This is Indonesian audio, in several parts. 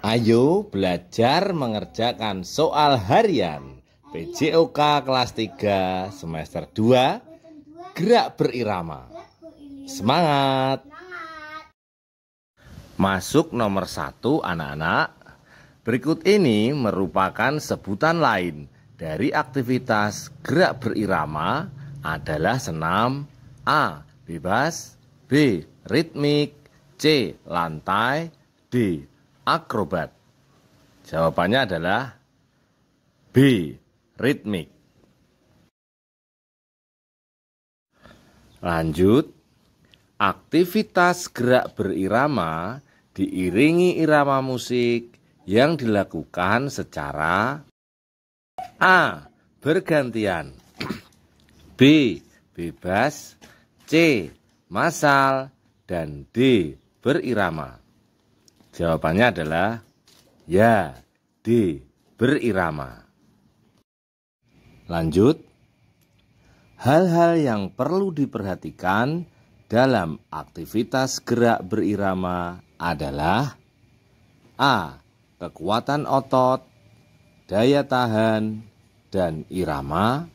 Ayo belajar mengerjakan soal harian PJOK kelas 3 semester 2 Gerak berirama Semangat Masuk nomor 1 anak-anak Berikut ini merupakan sebutan lain dari aktivitas gerak berirama adalah senam A. Bebas B. Ritmik C. Lantai D akrobat? Jawabannya adalah B. Ritmik. Lanjut, aktivitas gerak berirama diiringi irama musik yang dilakukan secara A. Bergantian B. Bebas C. Masal dan D. Berirama Jawabannya adalah ya, D. Berirama. Lanjut. Hal-hal yang perlu diperhatikan dalam aktivitas gerak berirama adalah A. Kekuatan otot, daya tahan, dan irama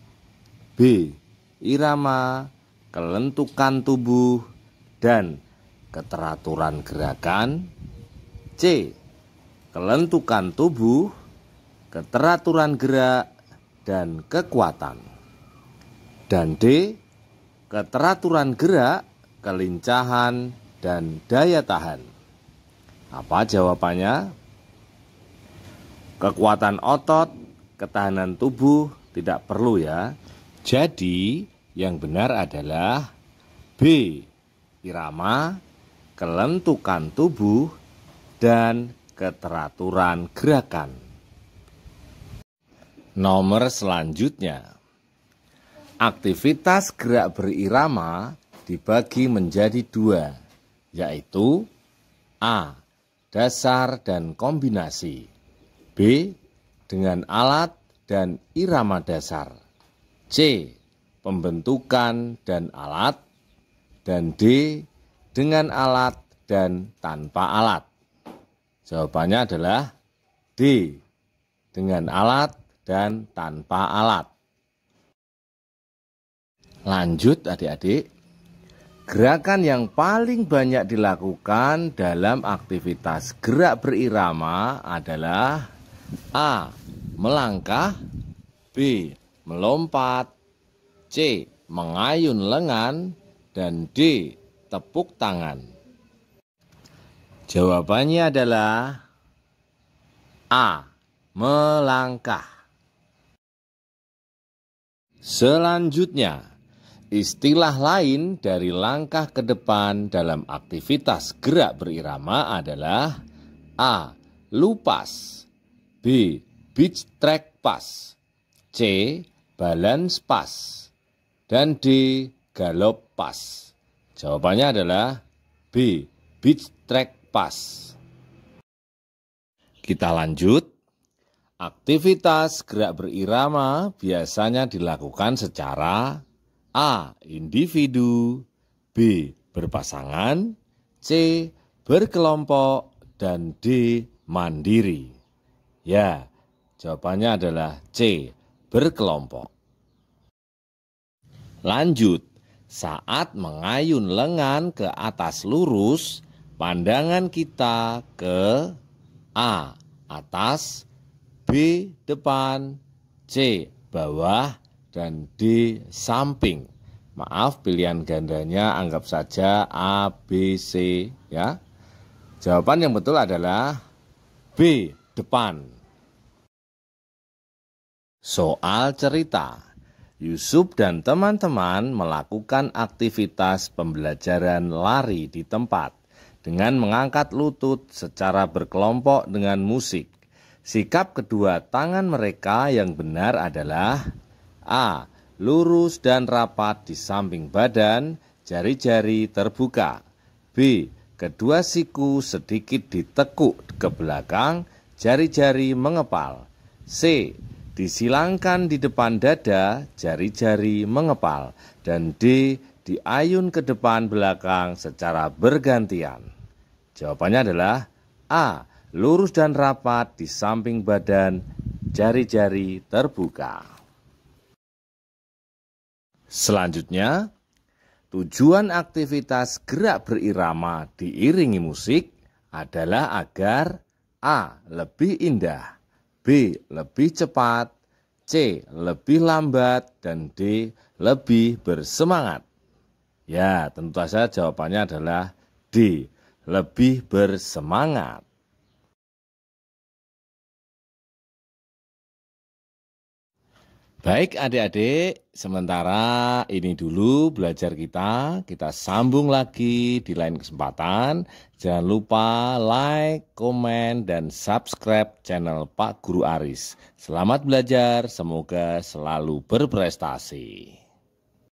B. Irama, kelentukan tubuh, dan keteraturan gerakan C. Kelentukan tubuh, keteraturan gerak, dan kekuatan. Dan D. Keteraturan gerak, kelincahan, dan daya tahan. Apa jawabannya? Kekuatan otot, ketahanan tubuh tidak perlu ya. Jadi yang benar adalah B. Irama, kelentukan tubuh, dan keteraturan gerakan. Nomor selanjutnya, aktivitas gerak berirama dibagi menjadi dua, yaitu A. Dasar dan kombinasi B. Dengan alat dan irama dasar C. Pembentukan dan alat dan D. Dengan alat dan tanpa alat Jawabannya adalah D. Dengan alat dan tanpa alat. Lanjut adik-adik. Gerakan yang paling banyak dilakukan dalam aktivitas gerak berirama adalah A. Melangkah B. Melompat C. Mengayun lengan dan D. Tepuk tangan Jawabannya adalah A. Melangkah. Selanjutnya, istilah lain dari langkah ke depan dalam aktivitas gerak berirama adalah A. Lupas B. Beach track pass C. Balance pass dan D. Galop pass Jawabannya adalah B. Beach track pas. Kita lanjut. Aktivitas gerak berirama biasanya dilakukan secara A. Individu B. Berpasangan C. Berkelompok dan D. Mandiri Ya, jawabannya adalah C. Berkelompok Lanjut, saat mengayun lengan ke atas lurus, pandangan kita ke A atas, B depan, C bawah, dan D samping. Maaf pilihan gandanya anggap saja A, B, C ya. Jawaban yang betul adalah B depan. Soal cerita Yusuf dan teman-teman melakukan aktivitas pembelajaran lari di tempat dengan mengangkat lutut secara berkelompok dengan musik. Sikap kedua tangan mereka yang benar adalah A. Lurus dan rapat di samping badan, jari-jari terbuka. B. Kedua siku sedikit ditekuk ke belakang, jari-jari mengepal. C. Disilangkan di depan dada, jari-jari mengepal. Dan D. Diayun ke depan belakang secara bergantian. Jawabannya adalah A. Lurus dan rapat di samping badan, jari-jari terbuka. Selanjutnya, tujuan aktivitas gerak berirama diiringi musik adalah agar A. lebih indah, B. lebih cepat, C. lebih lambat, dan D. lebih bersemangat. Ya, tentu saja jawabannya adalah D lebih bersemangat. Baik adik-adik, sementara ini dulu belajar kita, kita sambung lagi di lain kesempatan. Jangan lupa like, komen, dan subscribe channel Pak Guru Aris. Selamat belajar, semoga selalu berprestasi.